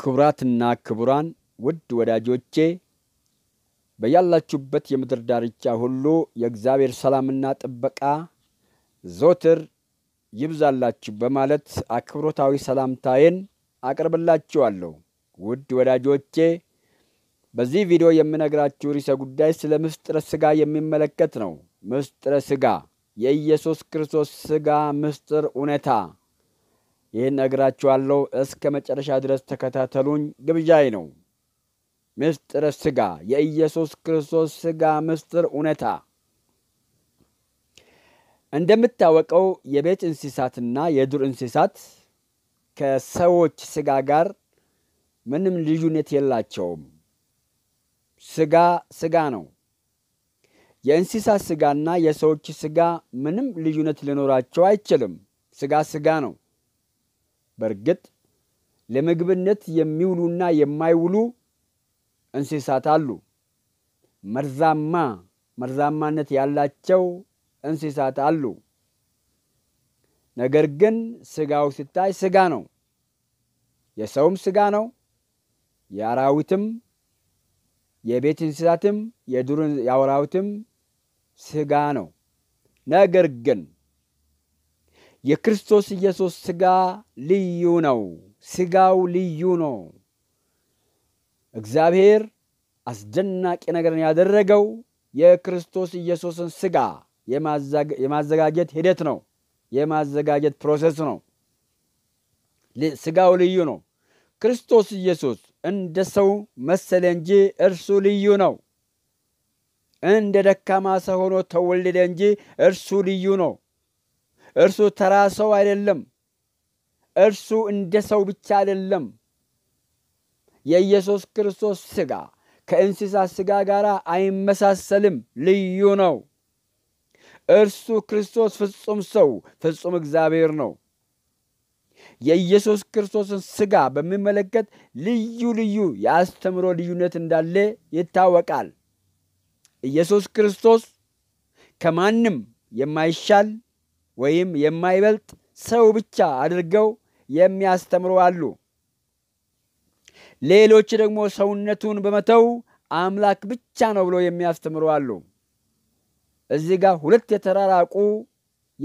ክቡራትና ክቡራን ውድ ወዳጆቼ በያላችሁበት የምድር ዳርቻ ሁሉ የእግዚአብሔር ሰላምና ጥበቃ ዞትር ይብዛላችሁ በማለት አክብሮታዊ ሰላምታዬን አቅርብላችኋለሁ። ውድ ወዳጆቼ በዚህ ቪዲዮ የምነግራችሁ ርዕሰ ጉዳይ ስለ ምስጢረ ሥጋ የሚመለከት ነው። ምስጢረ ሥጋ፣ የኢየሱስ ክርስቶስ ሥጋ ምስጢር እውነታ ይህን እነግራችኋለሁ። እስከ መጨረሻ ድረስ ተከታተሉኝ ግብዣዬ ነው። ምስጢር ሥጋ የኢየሱስ ክርስቶስ ሥጋ ምስጢር እውነታ። እንደምታወቀው የቤት እንስሳትና የዱር እንስሳት ከሰዎች ሥጋ ጋር ምንም ልዩነት የላቸውም። ሥጋ ሥጋ ነው። የእንስሳት ሥጋና የሰዎች ሥጋ ምንም ልዩነት ሊኖራቸው አይችልም። ሥጋ ሥጋ ነው። በእርግጥ ለምግብነት የሚውሉና የማይውሉ እንስሳት አሉ። መርዛማ መርዛማነት ያላቸው እንስሳት አሉ። ነገር ግን ስጋው ሲታይ ስጋ ነው። የሰውም ስጋ ነው። የአራዊትም የቤት እንስሳትም የዱር የአውራዊትም ስጋ ነው። ነገር ግን የክርስቶስ ኢየሱስ ሥጋ ልዩ ነው። ሥጋው ልዩ ነው። እግዚአብሔር አስደናቂ ነገርን ያደረገው የክርስቶስ ኢየሱስን ሥጋ የማዘጋጀት ሂደት ነው። የማዘጋጀት ፕሮሰስ ነው። ሥጋው ልዩ ነው። ክርስቶስ ኢየሱስ እንደ ሰው መሰለ እንጂ እርሱ ልዩ ነው። እንደ ደካማ ሰው ሆኖ ተወለደ እንጂ እርሱ ልዩ ነው። እርሱ ተራ ሰው አይደለም። እርሱ እንደ ሰው ብቻ አይደለም። የኢየሱስ ክርስቶስ ሥጋ ከእንስሳ ሥጋ ጋር አይመሳሰልም፣ ልዩ ነው። እርሱ ክርስቶስ ፍጹም ሰው፣ ፍጹም እግዚአብሔር ነው። የኢየሱስ ክርስቶስን ሥጋ በሚመለከት ልዩ ልዩ የአስተምሮ ልዩነት እንዳለ ይታወቃል። ኢየሱስ ክርስቶስ ከማንም የማይሻል ወይም የማይበልጥ ሰው ብቻ አድርገው የሚያስተምሩ አሉ። ሌሎች ደግሞ ሰውነቱን በመተው አምላክ ብቻ ነው ብሎ የሚያስተምሩ አሉ። እዚህ ጋር ሁለት የተራራቁ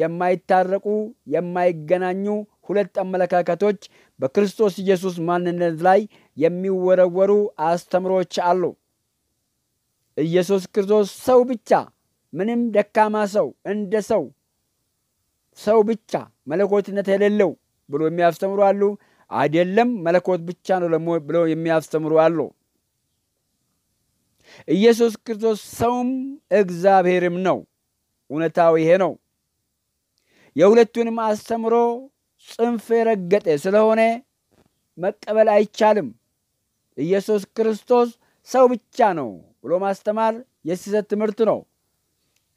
የማይታረቁ የማይገናኙ ሁለት አመለካከቶች በክርስቶስ ኢየሱስ ማንነት ላይ የሚወረወሩ አስተምሮች አሉ። ኢየሱስ ክርስቶስ ሰው ብቻ ምንም ደካማ ሰው እንደ ሰው ሰው ብቻ መለኮትነት የሌለው ብሎ የሚያስተምሩ አሉ። አይደለም መለኮት ብቻ ነው ብለው የሚያስተምሩ አሉ። ኢየሱስ ክርስቶስ ሰውም እግዚአብሔርም ነው። እውነታው ይሄ ነው። የሁለቱንም አስተምሮ ጽንፍ የረገጠ ስለሆነ መቀበል አይቻልም። ኢየሱስ ክርስቶስ ሰው ብቻ ነው ብሎ ማስተማር የስህተት ትምህርት ነው።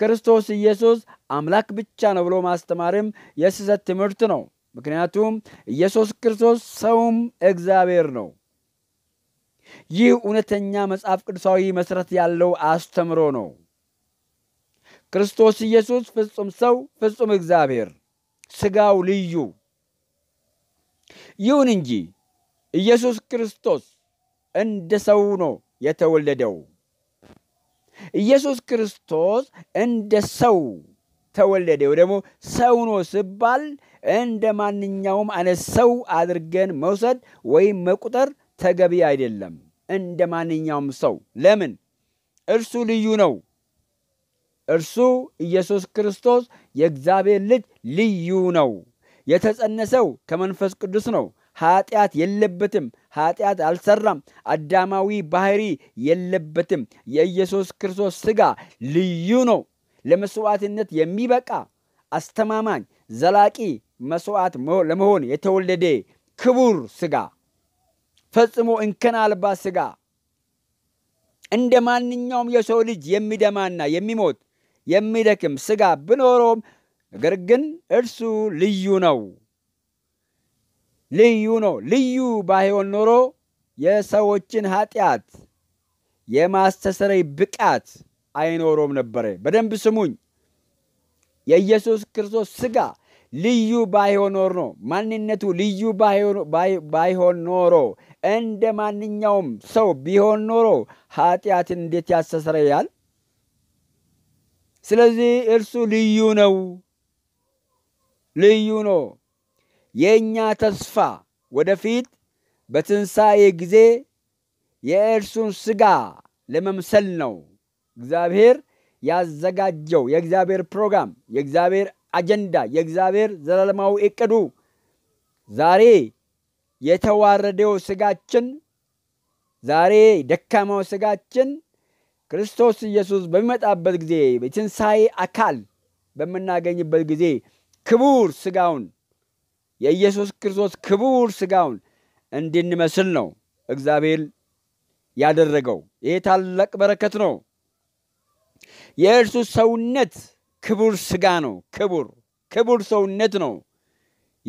ክርስቶስ ኢየሱስ አምላክ ብቻ ነው ብሎ ማስተማርም የስህተት ትምህርት ነው። ምክንያቱም ኢየሱስ ክርስቶስ ሰውም እግዚአብሔር ነው። ይህ እውነተኛ መጽሐፍ ቅዱሳዊ መሠረት ያለው አስተምሮ ነው። ክርስቶስ ኢየሱስ ፍጹም ሰው፣ ፍጹም እግዚአብሔር፣ ሥጋው ልዩ። ይሁን እንጂ ኢየሱስ ክርስቶስ እንደ ሰው ነው የተወለደው። ኢየሱስ ክርስቶስ እንደ ሰው ተወለደ ወይ ደግሞ ሰው ኖ ስባል እንደ ማንኛውም አይነት ሰው አድርገን መውሰድ ወይም መቁጠር ተገቢ አይደለም። እንደ ማንኛውም ሰው ለምን? እርሱ ልዩ ነው። እርሱ ኢየሱስ ክርስቶስ የእግዚአብሔር ልጅ ልዩ ነው። የተጸነሰው ከመንፈስ ቅዱስ ነው። ኃጢአት የለበትም። ኃጢአት አልሰራም። አዳማዊ ባህሪ የለበትም። የኢየሱስ ክርስቶስ ሥጋ ልዩ ነው። ለመስዋዕትነት የሚበቃ አስተማማኝ፣ ዘላቂ መስዋዕት ለመሆን የተወለደ ክቡር ሥጋ ፈጽሞ እንከን አልባ ሥጋ እንደ ማንኛውም የሰው ልጅ የሚደማና የሚሞት የሚደክም ሥጋ ብኖረውም ነገር ግን እርሱ ልዩ ነው። ልዩ ነው። ልዩ ባይሆን ኖሮ የሰዎችን ኃጢአት የማስተሰረይ ብቃት አይኖሮም ነበረ። በደንብ ስሙኝ። የኢየሱስ ክርስቶስ ስጋ ልዩ ባይሆን ኖር ነው ማንነቱ ልዩ ባይሆን ኖሮ እንደ ማንኛውም ሰው ቢሆን ኖሮ ኃጢአትን እንዴት ያስተሰርያል? ስለዚህ እርሱ ልዩ ነው፣ ልዩ ነው። የእኛ ተስፋ ወደፊት በትንሣኤ ጊዜ የእርሱን ሥጋ ለመምሰል ነው። እግዚአብሔር ያዘጋጀው የእግዚአብሔር ፕሮግራም፣ የእግዚአብሔር አጀንዳ፣ የእግዚአብሔር ዘላለማዊ እቅዱ ዛሬ የተዋረደው ሥጋችን፣ ዛሬ ደካማው ሥጋችን ክርስቶስ ኢየሱስ በሚመጣበት ጊዜ የትንሣኤ አካል በምናገኝበት ጊዜ ክቡር ሥጋውን የኢየሱስ ክርስቶስ ክቡር ስጋውን እንድንመስል ነው እግዚአብሔር ያደረገው። ይሄ ታላቅ በረከት ነው። የእርሱ ሰውነት ክቡር ስጋ ነው። ክቡር ክቡር ሰውነት ነው።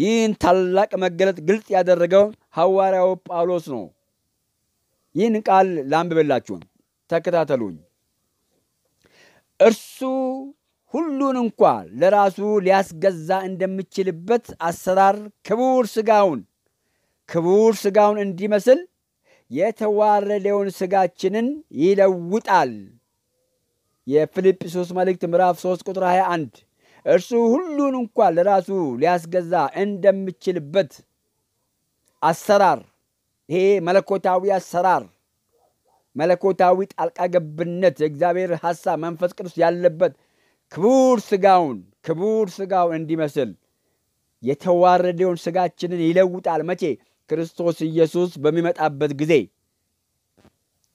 ይህን ታላቅ መገለጥ ግልጽ ያደረገው ሐዋርያው ጳውሎስ ነው። ይህን ቃል ላንብብላችሁ፣ ተከታተሉኝ። እርሱ ሁሉን እንኳ ለራሱ ሊያስገዛ እንደሚችልበት አሰራር ክቡር ሥጋውን ክቡር ሥጋውን እንዲመስል የተዋረደውን ሥጋችንን ይለውጣል። የፊልጵሶስ መልእክት ምዕራፍ 3 ቁጥር 21 እርሱ ሁሉን እንኳ ለራሱ ሊያስገዛ እንደሚችልበት አሰራር ይሄ መለኮታዊ አሰራር መለኮታዊ ጣልቃ ገብነት የእግዚአብሔር ሐሳብ መንፈስ ቅዱስ ያለበት ክቡር ስጋውን ክቡር ስጋው እንዲመስል የተዋረደውን ስጋችንን ይለውጣል። መቼ? ክርስቶስ ኢየሱስ በሚመጣበት ጊዜ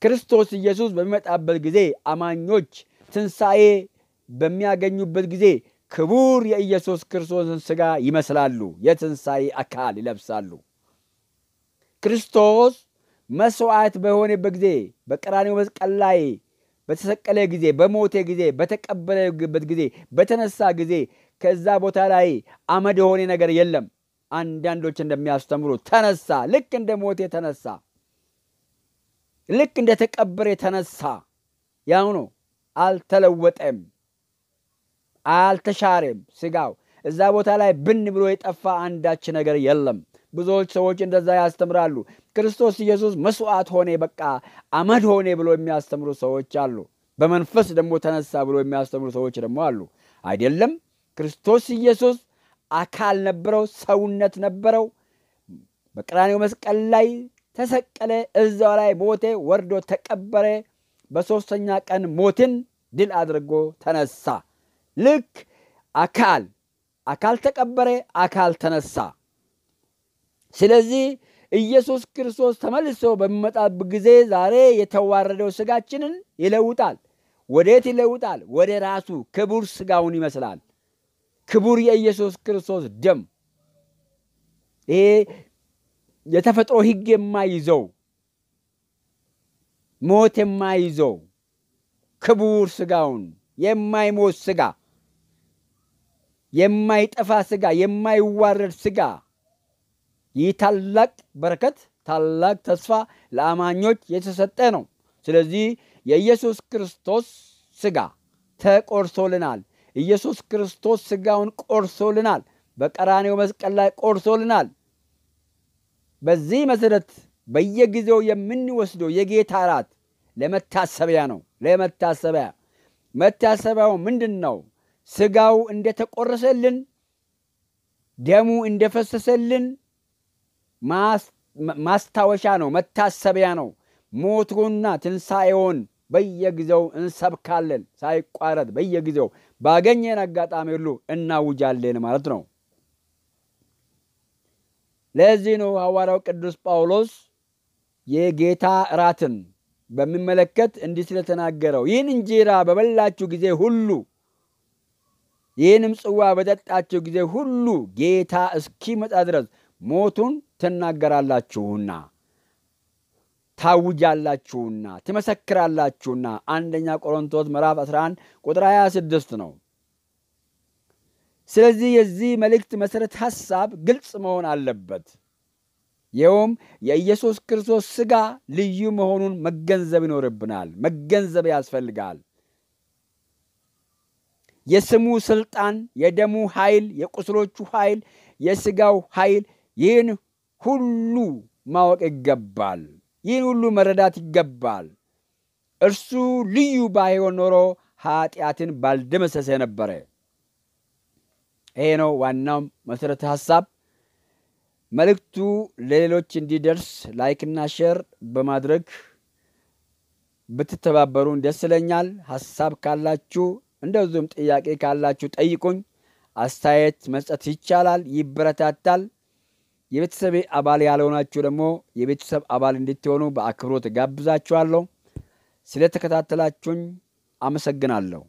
ክርስቶስ ኢየሱስ በሚመጣበት ጊዜ አማኞች ትንሣኤ በሚያገኙበት ጊዜ ክቡር የኢየሱስ ክርስቶስን ስጋ ይመስላሉ፣ የትንሣኤ አካል ይለብሳሉ። ክርስቶስ መስዋዕት በሆነበት ጊዜ በቀራኔው መስቀል ላይ በተሰቀለ ጊዜ፣ በሞቴ ጊዜ፣ በተቀበለበት ጊዜ፣ በተነሳ ጊዜ ከዛ ቦታ ላይ አመድ የሆነ ነገር የለም። አንዳንዶች እንደሚያስተምሩ ተነሳ፣ ልክ እንደ ሞቴ ተነሳ፣ ልክ እንደ ተቀበረ ተነሳ። ያው ነው፣ አልተለወጠም፣ አልተሻረም። ስጋው እዛ ቦታ ላይ ብን ብሎ የጠፋ አንዳች ነገር የለም። ብዙዎች ሰዎች እንደዛ ያስተምራሉ። ክርስቶስ ኢየሱስ መስዋዕት ሆኔ፣ በቃ አመድ ሆኔ ብሎ የሚያስተምሩ ሰዎች አሉ። በመንፈስ ደግሞ ተነሳ ብሎ የሚያስተምሩ ሰዎች ደግሞ አሉ። አይደለም፣ ክርስቶስ ኢየሱስ አካል ነበረው፣ ሰውነት ነበረው። በቀራኔው መስቀል ላይ ተሰቀለ፣ እዛው ላይ ሞቴ፣ ወርዶ ተቀበረ። በሦስተኛ ቀን ሞትን ድል አድርጎ ተነሳ። ልክ አካል አካል ተቀበረ፣ አካል ተነሳ። ስለዚህ ኢየሱስ ክርስቶስ ተመልሶ በሚመጣበት ጊዜ ዛሬ የተዋረደው ስጋችንን ይለውጣል። ወዴት ይለውጣል? ወደ ራሱ ክቡር ስጋውን ይመስላል። ክቡር የኢየሱስ ክርስቶስ ደም ይሄ የተፈጥሮ ሕግ የማይዘው ሞት የማይዘው ክቡር ስጋውን የማይሞት ስጋ የማይጠፋ ስጋ የማይዋረድ ስጋ ይህ ታላቅ በረከት፣ ታላቅ ተስፋ ለአማኞች የተሰጠ ነው። ስለዚህ የኢየሱስ ክርስቶስ ስጋ ተቆርሶልናል። ኢየሱስ ክርስቶስ ስጋውን ቆርሶልናል። በቀራኔው መስቀል ላይ ቆርሶልናል። በዚህ መሰረት በየጊዜው የምንወስደው የጌታ እራት ለመታሰቢያ ነው። ለመታሰቢያ መታሰቢያው ምንድን ነው? ስጋው እንደተቆረሰልን፣ ደሙ እንደፈሰሰልን ማስታወሻ ነው፣ መታሰቢያ ነው። ሞቱንና ትንሣኤውን በየጊዜው እንሰብካለን፣ ሳይቋረጥ በየጊዜው ባገኘን አጋጣሚ ሁሉ እናውጃለን ማለት ነው። ለዚህ ነው ሐዋርያው ቅዱስ ጳውሎስ የጌታ እራትን በሚመለከት እንዲህ ስለተናገረው ይህን እንጀራ በበላችሁ ጊዜ ሁሉ ይህንም ጽዋ በጠጣችሁ ጊዜ ሁሉ ጌታ እስኪመጣ ድረስ ሞቱን ትናገራላችሁና ታውጃላችሁና ትመሰክራላችሁና አንደኛ ቆሮንቶስ ምዕራፍ 11 ቁጥር 26 ነው። ስለዚህ የዚህ መልእክት መሠረት ሐሳብ ግልጽ መሆን አለበት። ይኸውም የኢየሱስ ክርስቶስ ሥጋ ልዩ መሆኑን መገንዘብ ይኖርብናል፣ መገንዘብ ያስፈልጋል። የስሙ ሥልጣን፣ የደሙ ኃይል፣ የቁስሎቹ ኃይል፣ የሥጋው ኃይል ይህን ሁሉ ማወቅ ይገባል። ይህን ሁሉ መረዳት ይገባል። እርሱ ልዩ ባይሆን ኖሮ ኃጢአትን ባልደመሰሰ ነበረ። ይሄ ነው ዋናውም መሠረተ ሐሳብ። መልእክቱ ለሌሎች እንዲደርስ ላይክና ሼር በማድረግ ብትተባበሩን ደስ ይለኛል። ሐሳብ ካላችሁ እንደዚሁም ጥያቄ ካላችሁ ጠይቁኝ። አስተያየት መስጠት ይቻላል፣ ይበረታታል። የቤተሰብ አባል ያልሆናችሁ ደግሞ የቤተሰብ አባል እንድትሆኑ በአክብሮት ጋብዛችኋለሁ። ስለተከታተላችሁኝ አመሰግናለሁ።